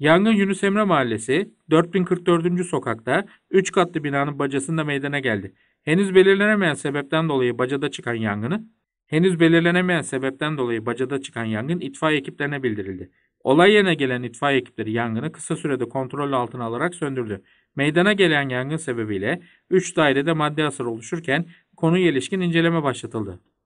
Yangın Yunus Emre Mahallesi 4044. sokakta 3 katlı binanın bacasında meydana geldi. Henüz belirlenemeyen sebepten dolayı bacada çıkan yangını henüz belirlenemeyen sebepten dolayı bacada çıkan yangın itfaiye ekiplerine bildirildi. Olay yerine gelen itfaiye ekipleri yangını kısa sürede kontrol altına alarak söndürdü. Meydana gelen yangın sebebiyle 3 dairede madde hasar oluşurken konuya ilişkin inceleme başlatıldı.